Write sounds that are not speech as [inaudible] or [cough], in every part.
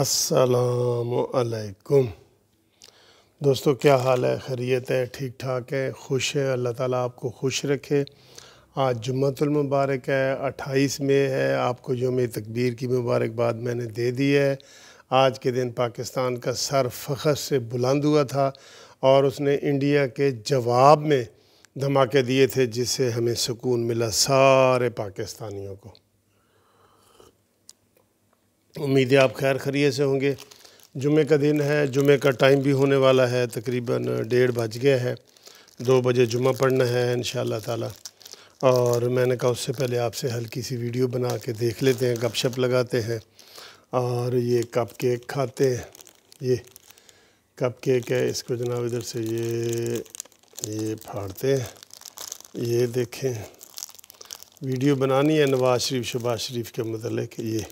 असलकुम दोस्तों क्या हाल है खैरियत है ठीक ठाक है खुश है अल्लाह ताला आपको खुश रखे आज जुम्मतुल मुबारक है अट्ठाईस मई है आपको योम तकबीर की मुबारकबाद मैंने दे दी है आज के दिन पाकिस्तान का सर फ़खर से बुलंद हुआ था और उसने इंडिया के जवाब में धमाके दिए थे जिससे हमें सुकून मिला सारे पाकिस्तानियों को उम्मीद है आप खैर खरिए से होंगे जुमे का दिन है जुमे का टाइम भी होने वाला है तकरीबन डेढ़ बज गया है दो बजे जुमा पढ़ना है इन ताला और मैंने कहा उससे पहले आपसे हल्की सी वीडियो बना के देख लेते हैं गपशप लगाते हैं और ये कप केक खाते हैं ये कप केक है इसको जनाब इधर से ये ये फाड़ते हैं ये देखें वीडियो बनानी है नवाज़ शरीफ शबाज शरीफ के मतलब ये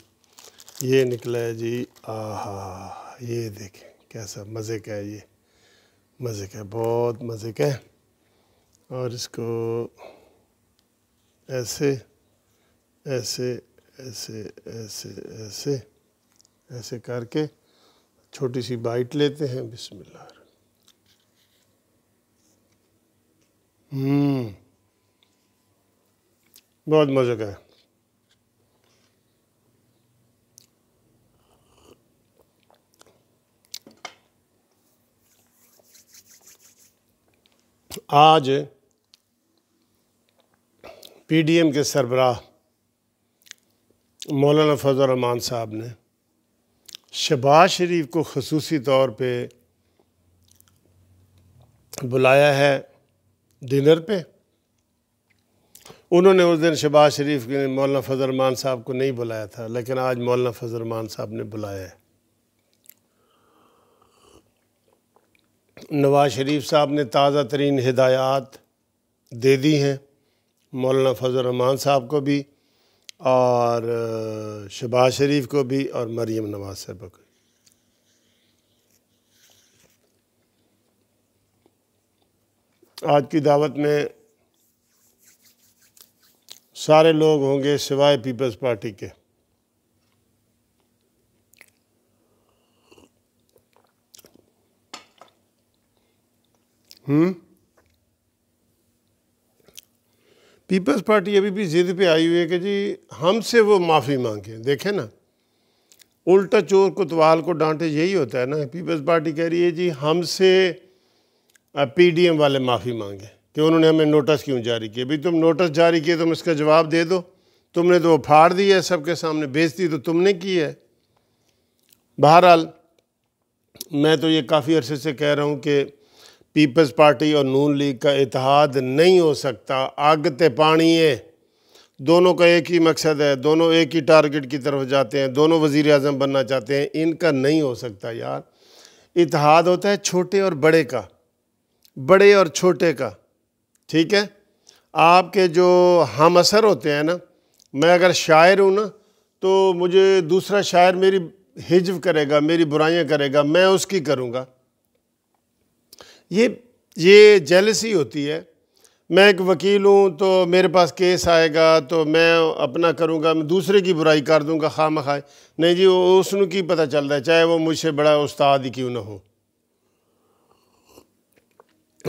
ये निकला है जी आहा ये देखें कैसा मज़े का है ये मज़े का है बहुत मज़े का है और इसको ऐसे ऐसे ऐसे ऐसे ऐसे ऐसे करके छोटी सी बाइट लेते हैं बिस्मिल्लाह हम्म बहुत मज़े का है आज पीडीएम के सरबराह मौलाना फजल रमान साहब ने शहबाज शरीफ को खसूसी तौर पे बुलाया है डिनर पे उन्होंने उस दिन शहबाज शरीफ के मौलाना फजलरहमान साहब को नहीं बुलाया था लेकिन आज मौलाना फजल रमान साहब ने बुलाया है नवाज शरीफ साहब ने ताज़ा तरीन हदायात दे दी हैं मौलाना फजल रहमान साहब को भी और शबाज शरीफ को भी और मरीम नवाज साहब को आज की दावत में सारे लोग होंगे सिवाय पीपल्स पार्टी के हम्म पीपल्स पार्टी अभी भी जिद पे आई हुई है कि जी हमसे वो माफ़ी मांगे देखें ना उल्टा चोर कुतवाल को डांटे यही होता है ना पीपल्स पार्टी कह रही है जी हमसे पीडीएम वाले माफ़ी मांगे कि उन्होंने हमें नोटिस क्यों जारी किए भाई तुम नोटिस जारी किए तुम तो इसका जवाब दे दो तुमने तो वो फाड़ दिया है सबके सामने बेचती तो तुमने की है बहरहाल मैं तो ये काफ़ी अरसे से कह रहा हूँ कि पीपल्स पार्टी और नून लीग का इतिहाद नहीं हो सकता आग ते पानी है दोनों का एक ही मकसद है दोनों एक ही टारगेट की तरफ जाते हैं दोनों वज़ी अजम बनना चाहते हैं इनका नहीं हो सकता यार इतिहाद होता है छोटे और बड़े का बड़े और छोटे का ठीक है आपके जो हम असर होते हैं ना मैं अगर शायर हूँ ना तो मुझे दूसरा शायर मेरी हिजव करेगा मेरी बुराइयाँ करेगा मैं उसकी करूँगा ये ये जेलसी होती है मैं एक वकील हूँ तो मेरे पास केस आएगा तो मैं अपना करूँगा मैं दूसरे की बुराई कर दूँगा खाम खाए नहीं जी उसन की पता चल रहा है चाहे वो मुझसे बड़ा उस्ताद ही क्यों ना हो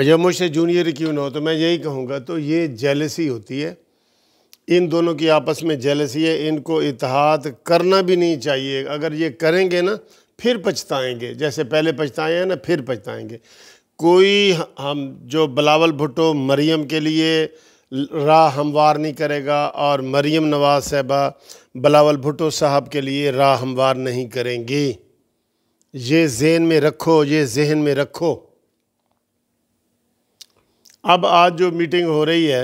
या मुझसे जूनियर क्यों ना हो तो मैं यही कहूँगा तो ये जेलसी होती है इन दोनों की आपस में जेलसी है इनको इतिहाद करना भी नहीं चाहिए अगर ये करेंगे ना फिर पछताएंगे जैसे पहले पछताए हैं ना फिर पछताएंगे कोई हम जो बलावल भुट्टो मरियम के लिए राह हमवार नहीं करेगा और मरियम नवाज साहबा बलावल भुट्टो साहब के लिए राह हमवार नहीं करेंगी ये जहन में रखो ये जहन में रखो अब आज जो मीटिंग हो रही है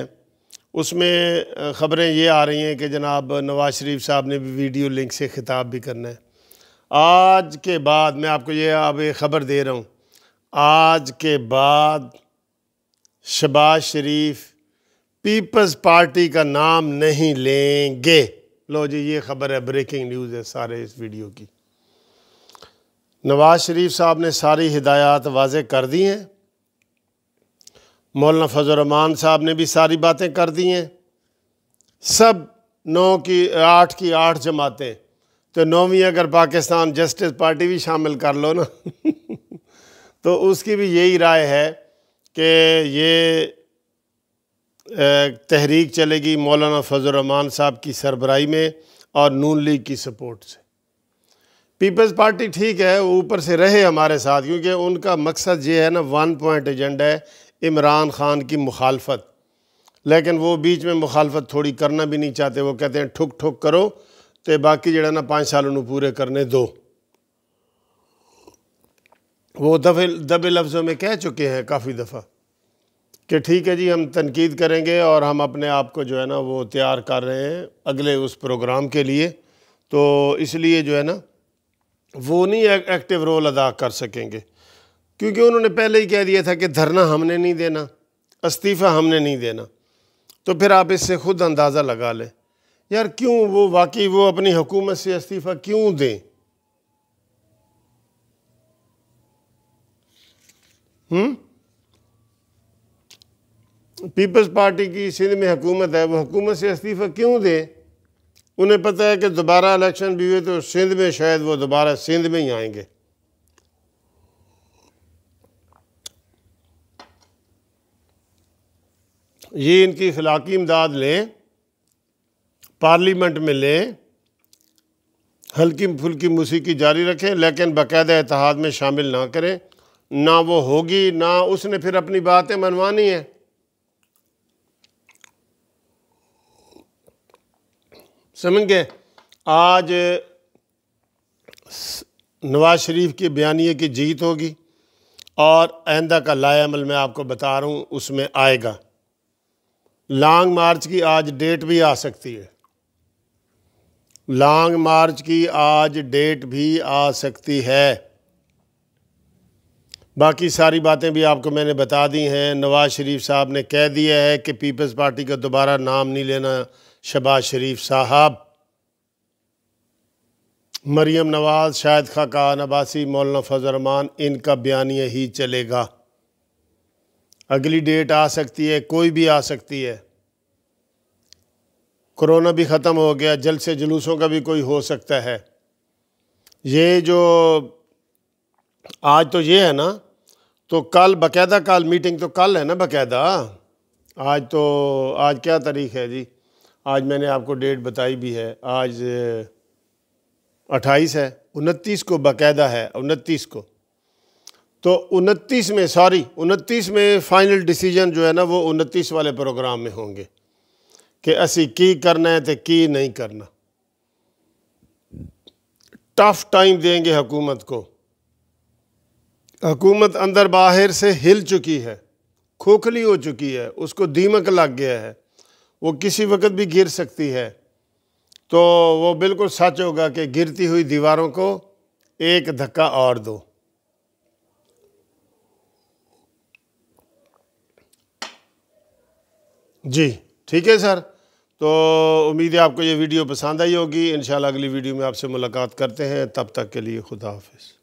उसमें ख़बरें ये आ रही हैं कि जनाब नवाज़ शरीफ साहब ने भी वीडियो लिंक से ख़िताब भी करना है आज के बाद मैं आपको ये अब एक ख़बर दे रहा हूँ आज के बाद शबाज शरीफ पीपल्स पार्टी का नाम नहीं लेंगे लो जी ये खबर है ब्रेकिंग न्यूज़ है सारे इस वीडियो की नवाज शरीफ साहब ने सारी हिदायत वाज कर दी हैं मौलाना फजलरहमान साहब ने भी सारी बातें कर दी हैं सब नौ की आठ की आठ जमातें तो नौवीं अगर पाकिस्तान जस्टिस पार्टी भी शामिल कर लो ना [laughs] तो उसकी भी यही राय है कि ये तहरीक चलेगी मौलाना फजलरहमान साहब की सरबराही में और नून लीग की सपोर्ट से पीपल्स पार्टी ठीक है वो ऊपर से रहे हमारे साथ क्योंकि उनका मकसद ये है ना वन पॉइंट एजेंडा है इमरान खान की मुखालफत लेकिन वो बीच में मुखालफत थोड़ी करना भी नहीं चाहते वो कहते हैं ठुक ठुक करो तो बाकी जड़ा ना पाँच उन्होंने पूरे करने दो वो दफे दबे लफ्ज़ों में कह चुके हैं काफ़ी दफ़ा कि ठीक है जी हम तनकीद करेंगे और हम अपने आप को जो है ना वो तैयार कर रहे हैं अगले उस प्रोग्राम के लिए तो इसलिए जो है ना वो नहीं एक, एक्टिव रोल अदा कर सकेंगे क्योंकि उन्होंने पहले ही कह दिया था कि धरना हमने नहीं देना इस्तीफ़ा हमने नहीं देना तो फिर आप इससे ख़ुद अंदाज़ा लगा लें यार क्यों वो वाकई वो अपनी हुकूमत से इस्तीफ़ा क्यों दें हम्म? पीपल्स पार्टी की सिंध में हुकूमत है वो हुकूमत से इस्तीफ़ा क्यों दें उन्हें पता है कि दोबारा इलेक्शन भी हुए तो सिंध में शायद वो दोबारा सिंध में ही आएंगे ये इनकी इखलाकी इमदाद लें पार्लियामेंट में लें हल्की फुल्की मौसीकी जारी रखें लेकिन बाकायदा इतिहाद में शामिल ना करें ना वो होगी ना उसने फिर अपनी बातें मनवानी है समझ गए आज नवाज शरीफ के बयानिए की जीत होगी और आइंदा का लायामल मैं आपको बता रहा हूँ उसमें आएगा लॉन्ग मार्च की आज डेट भी आ सकती है लॉन्ग मार्च की आज डेट भी आ सकती है बाकी सारी बातें भी आपको मैंने बता दी हैं नवाज़ शरीफ साहब ने कह दिया है कि पीपल्स पार्टी का दोबारा नाम नहीं लेना शबाज शरीफ साहब मरियम नवाज़ शाहिद खाकान अबासी मौलाना फजरमान इनका बयानिया ही चलेगा अगली डेट आ सकती है कोई भी आ सकती है कोरोना भी ख़त्म हो गया जल से जुलूसों का भी कोई हो सकता है ये जो आज तो ये है ना तो कल बाकायदा कल मीटिंग तो कल है ना बाकायदा आज तो आज क्या तारीख है जी आज मैंने आपको डेट बताई भी है आज अट्ठाईस है उनतीस को बाकायदा है उनतीस को तो उनतीस में सॉरी उनतीस में फाइनल डिसीजन जो है ना वो उनतीस वाले प्रोग्राम में होंगे कि असी की करना है तो की नहीं करना टफ टाइम देंगे हुकूमत को हुकूमत अंदर बाहर से हिल चुकी है खोखली हो चुकी है उसको दीमक लग गया है वो किसी वक्त भी गिर सकती है तो वो बिल्कुल सच होगा कि गिरती हुई दीवारों को एक धक्का और दो जी ठीक है सर तो उम्मीद है आपको ये वीडियो पसंद आई होगी इन अगली वीडियो में आपसे मुलाकात करते हैं तब तक के लिए खुदा हाफिज़